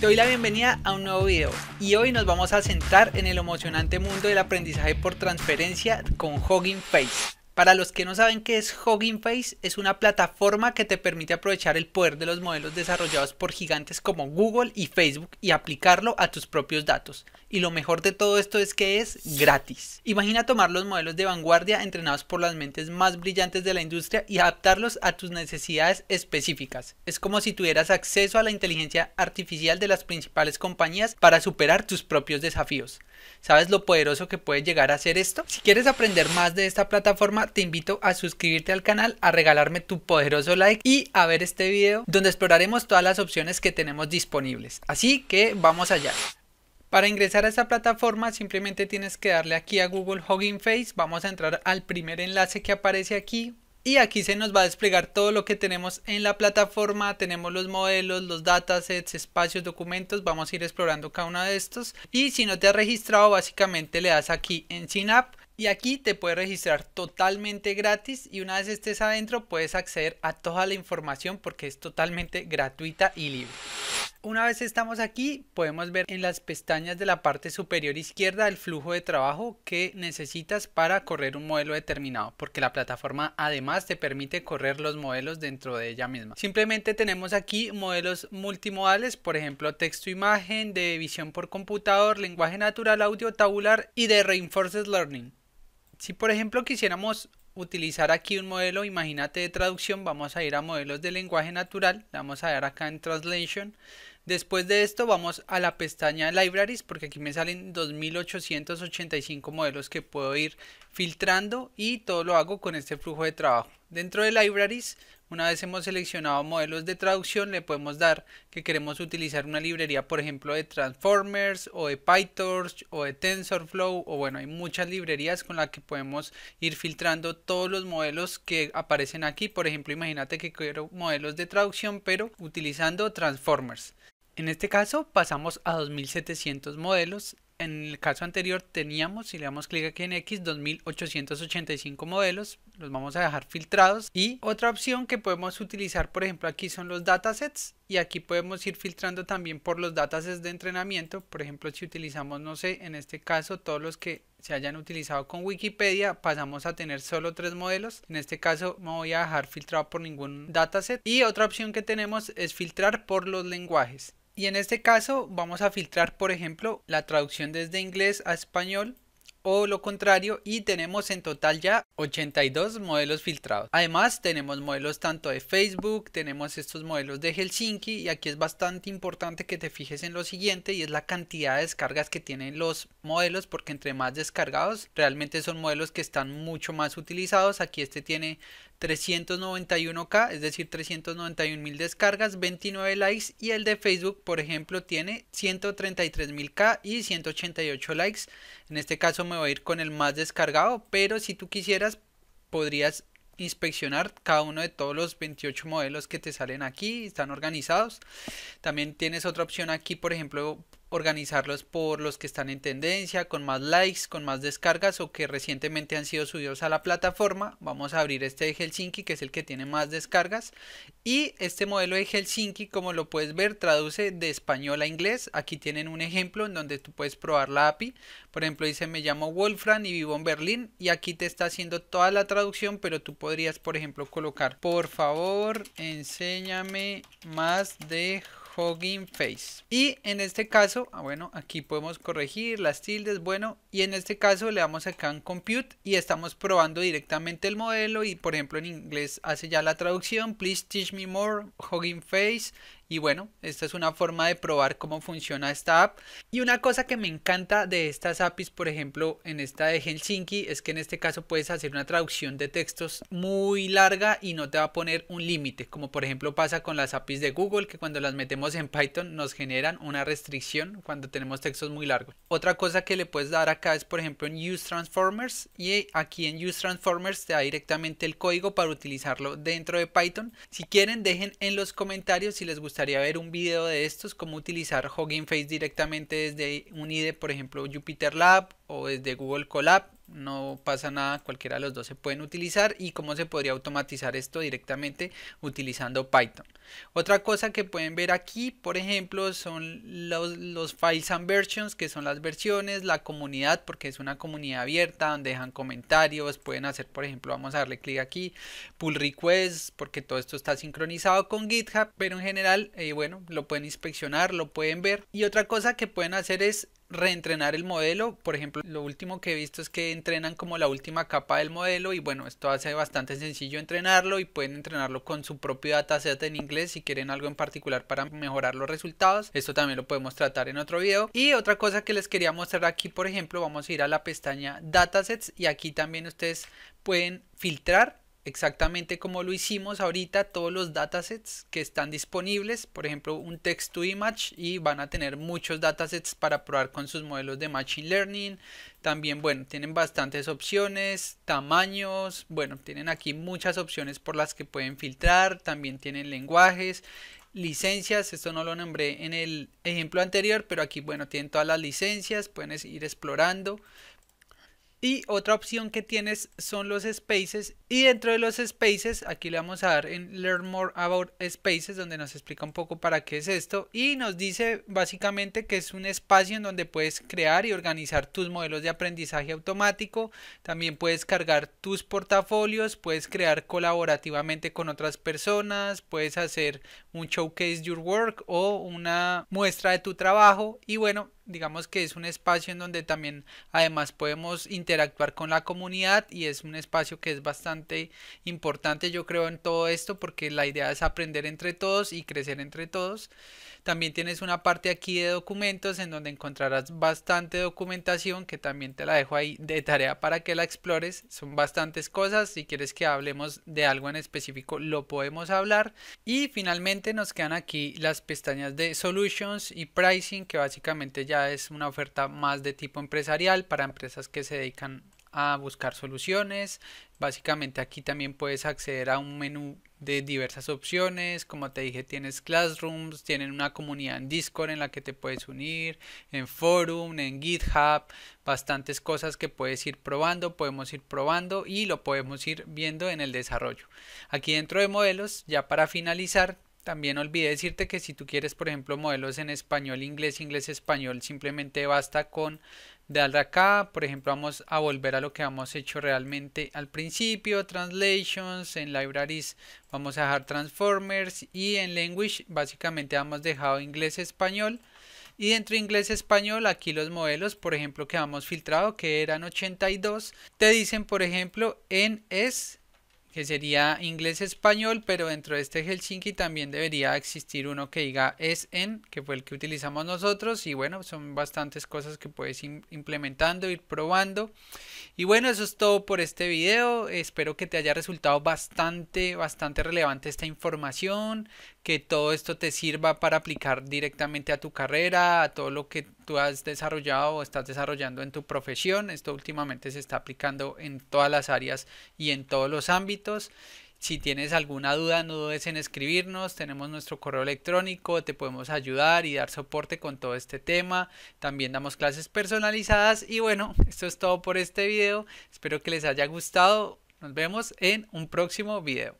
Te doy la bienvenida a un nuevo video y hoy nos vamos a sentar en el emocionante mundo del aprendizaje por transferencia con Hugging Face. Para los que no saben qué es Hugging Face, es una plataforma que te permite aprovechar el poder de los modelos desarrollados por gigantes como Google y Facebook y aplicarlo a tus propios datos. Y lo mejor de todo esto es que es gratis. Imagina tomar los modelos de vanguardia entrenados por las mentes más brillantes de la industria y adaptarlos a tus necesidades específicas. Es como si tuvieras acceso a la inteligencia artificial de las principales compañías para superar tus propios desafíos. ¿Sabes lo poderoso que puede llegar a ser esto? Si quieres aprender más de esta plataforma, te invito a suscribirte al canal, a regalarme tu poderoso like y a ver este video donde exploraremos todas las opciones que tenemos disponibles. Así que vamos allá. Para ingresar a esta plataforma simplemente tienes que darle aquí a Google Hugging Face, vamos a entrar al primer enlace que aparece aquí, y aquí se nos va a desplegar todo lo que tenemos en la plataforma, tenemos los modelos, los datasets, espacios, documentos, vamos a ir explorando cada uno de estos y si no te has registrado básicamente le das aquí en Synapse y aquí te puedes registrar totalmente gratis y una vez estés adentro puedes acceder a toda la información porque es totalmente gratuita y libre. Una vez estamos aquí podemos ver en las pestañas de la parte superior izquierda el flujo de trabajo que necesitas para correr un modelo determinado porque la plataforma además te permite correr los modelos dentro de ella misma. Simplemente tenemos aquí modelos multimodales por ejemplo texto-imagen, de visión por computador, lenguaje natural, audio tabular y de reinforced learning si por ejemplo quisiéramos utilizar aquí un modelo, imagínate de traducción, vamos a ir a modelos de lenguaje natural, vamos a dar acá en Translation. Después de esto vamos a la pestaña Libraries porque aquí me salen 2885 modelos que puedo ir filtrando y todo lo hago con este flujo de trabajo. Dentro de Libraries, una vez hemos seleccionado modelos de traducción, le podemos dar que queremos utilizar una librería, por ejemplo, de Transformers o de PyTorch o de TensorFlow, o bueno, hay muchas librerías con las que podemos ir filtrando todos los modelos que aparecen aquí. Por ejemplo, imagínate que quiero modelos de traducción, pero utilizando Transformers. En este caso pasamos a 2700 modelos en el caso anterior teníamos, si le damos clic aquí en X, 2885 modelos, los vamos a dejar filtrados y otra opción que podemos utilizar, por ejemplo, aquí son los datasets y aquí podemos ir filtrando también por los datasets de entrenamiento, por ejemplo, si utilizamos, no sé, en este caso todos los que se hayan utilizado con Wikipedia, pasamos a tener solo tres modelos. En este caso me voy a dejar filtrado por ningún dataset. Y otra opción que tenemos es filtrar por los lenguajes. Y en este caso vamos a filtrar, por ejemplo, la traducción desde inglés a español o lo contrario y tenemos en total ya 82 modelos filtrados. Además tenemos modelos tanto de Facebook, tenemos estos modelos de Helsinki y aquí es bastante importante que te fijes en lo siguiente y es la cantidad de descargas que tienen los modelos porque entre más descargados realmente son modelos que están mucho más utilizados. Aquí este tiene 391k, es decir, 391 mil descargas, 29 likes y el de Facebook, por ejemplo, tiene 133 mil k y 188 likes. En este caso me voy a ir con el más descargado, pero si tú quisieras podrías inspeccionar cada uno de todos los 28 modelos que te salen aquí, están organizados. También tienes otra opción aquí, por ejemplo, organizarlos por los que están en tendencia, con más likes, con más descargas o que recientemente han sido subidos a la plataforma. Vamos a abrir este de Helsinki que es el que tiene más descargas y este modelo de Helsinki como lo puedes ver traduce de español a inglés. Aquí tienen un ejemplo en donde tú puedes probar la API. Por ejemplo dice me llamo Wolfram y vivo en Berlín y aquí te está haciendo toda la traducción pero tú podrías por ejemplo colocar por favor enséñame más de Hugging Face. Y en este caso, ah, bueno, aquí podemos corregir las tildes, bueno, y en este caso le damos acá en Compute y estamos probando directamente el modelo y por ejemplo en inglés hace ya la traducción, Please teach me more, hogging Face, y bueno, esta es una forma de probar cómo funciona esta app. Y una cosa que me encanta de estas APIs, por ejemplo, en esta de Helsinki, es que en este caso puedes hacer una traducción de textos muy larga y no te va a poner un límite, como por ejemplo pasa con las APIs de Google, que cuando las metemos en Python nos generan una restricción cuando tenemos textos muy largos. Otra cosa que le puedes dar acá es, por ejemplo, en Use Transformers. Y aquí en Use Transformers te da directamente el código para utilizarlo dentro de Python. Si quieren, dejen en los comentarios si les gusta gustaría ver un video de estos, cómo utilizar Hugging Face directamente desde un IDE, por ejemplo, JupyterLab Lab o desde Google Colab no pasa nada, cualquiera de los dos se pueden utilizar y cómo se podría automatizar esto directamente utilizando Python. Otra cosa que pueden ver aquí, por ejemplo, son los, los files and versions, que son las versiones, la comunidad, porque es una comunidad abierta donde dejan comentarios, pueden hacer, por ejemplo, vamos a darle clic aquí, pull requests, porque todo esto está sincronizado con GitHub, pero en general, eh, bueno, lo pueden inspeccionar, lo pueden ver. Y otra cosa que pueden hacer es reentrenar el modelo. Por ejemplo, lo último que he visto es que entrenan como la última capa del modelo y bueno, esto hace bastante sencillo entrenarlo y pueden entrenarlo con su propio dataset en inglés si quieren algo en particular para mejorar los resultados. Esto también lo podemos tratar en otro video. Y otra cosa que les quería mostrar aquí, por ejemplo, vamos a ir a la pestaña datasets y aquí también ustedes pueden filtrar exactamente como lo hicimos ahorita, todos los datasets que están disponibles, por ejemplo un text to image y van a tener muchos datasets para probar con sus modelos de Machine Learning. También, bueno, tienen bastantes opciones, tamaños, bueno, tienen aquí muchas opciones por las que pueden filtrar, también tienen lenguajes, licencias, esto no lo nombré en el ejemplo anterior, pero aquí, bueno, tienen todas las licencias, pueden ir explorando, y otra opción que tienes son los spaces. Y dentro de los spaces, aquí le vamos a dar en Learn More About Spaces, donde nos explica un poco para qué es esto. Y nos dice básicamente que es un espacio en donde puedes crear y organizar tus modelos de aprendizaje automático. También puedes cargar tus portafolios, puedes crear colaborativamente con otras personas, puedes hacer un showcase your work o una muestra de tu trabajo y bueno digamos que es un espacio en donde también además podemos interactuar con la comunidad y es un espacio que es bastante importante yo creo en todo esto porque la idea es aprender entre todos y crecer entre todos también tienes una parte aquí de documentos en donde encontrarás bastante documentación que también te la dejo ahí de tarea para que la explores son bastantes cosas si quieres que hablemos de algo en específico lo podemos hablar y finalmente nos quedan aquí las pestañas de Solutions y Pricing, que básicamente ya es una oferta más de tipo empresarial para empresas que se dedican a buscar soluciones. Básicamente aquí también puedes acceder a un menú de diversas opciones. Como te dije, tienes classrooms, tienen una comunidad en Discord en la que te puedes unir, en forum, en GitHub, bastantes cosas que puedes ir probando, podemos ir probando y lo podemos ir viendo en el desarrollo. Aquí dentro de modelos, ya para finalizar, también olvidé decirte que si tú quieres, por ejemplo, modelos en español, inglés, inglés, español, simplemente basta con de acá. Por ejemplo, vamos a volver a lo que hemos hecho realmente al principio, translations, en libraries vamos a dejar transformers y en language básicamente hemos dejado inglés, español. Y dentro de inglés español, aquí los modelos, por ejemplo, que hemos filtrado, que eran 82, te dicen, por ejemplo, en es que sería inglés-español, pero dentro de este Helsinki también debería existir uno que diga es en, que fue el que utilizamos nosotros, y bueno, son bastantes cosas que puedes ir implementando, ir probando. Y bueno, eso es todo por este video, espero que te haya resultado bastante, bastante relevante esta información, que todo esto te sirva para aplicar directamente a tu carrera, a todo lo que tú has desarrollado o estás desarrollando en tu profesión. Esto últimamente se está aplicando en todas las áreas y en todos los ámbitos. Si tienes alguna duda, no dudes en escribirnos. Tenemos nuestro correo electrónico, te podemos ayudar y dar soporte con todo este tema. También damos clases personalizadas. Y bueno, esto es todo por este video. Espero que les haya gustado. Nos vemos en un próximo video.